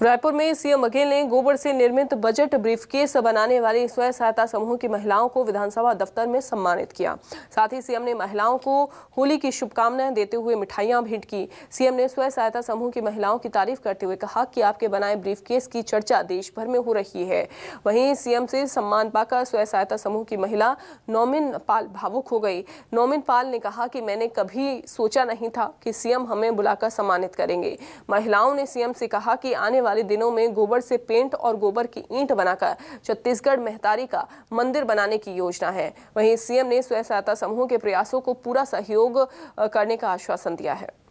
रायपुर में सीएम बघेल ने गोबर से निर्मित बजट ब्रीफकेस बनाने वाली स्वयं सहायता समूह की महिलाओं को विधानसभा दफ्तर में सम्मानित किया साथ ही सीएम ने महिलाओं को होली की शुभकामनाएं देते हुए मिठाइयां भेंट की सीएम ने स्वयं सहायता समूह की महिलाओं की तारीफ करते हुए कहा कि आपके बनाए ब्रीफकेस की चर्चा देश भर में हो रही है वहीं सीएम से सम्मान पाकर स्वयं सहायता समूह की महिला नोमिन पाल भावुक हो गई नोमिन पाल ने कहा कि मैंने कभी सोचा नहीं था कि सीएम हमें बुलाकर सम्मानित करेंगे महिलाओं ने सीएम से कहा कि आने वाले दिनों में गोबर से पेंट और गोबर की ईंट बनाकर छत्तीसगढ़ मेहतारी का मंदिर बनाने की योजना है वहीं सीएम ने स्वयं सहायता समूह के प्रयासों को पूरा सहयोग करने का आश्वासन दिया है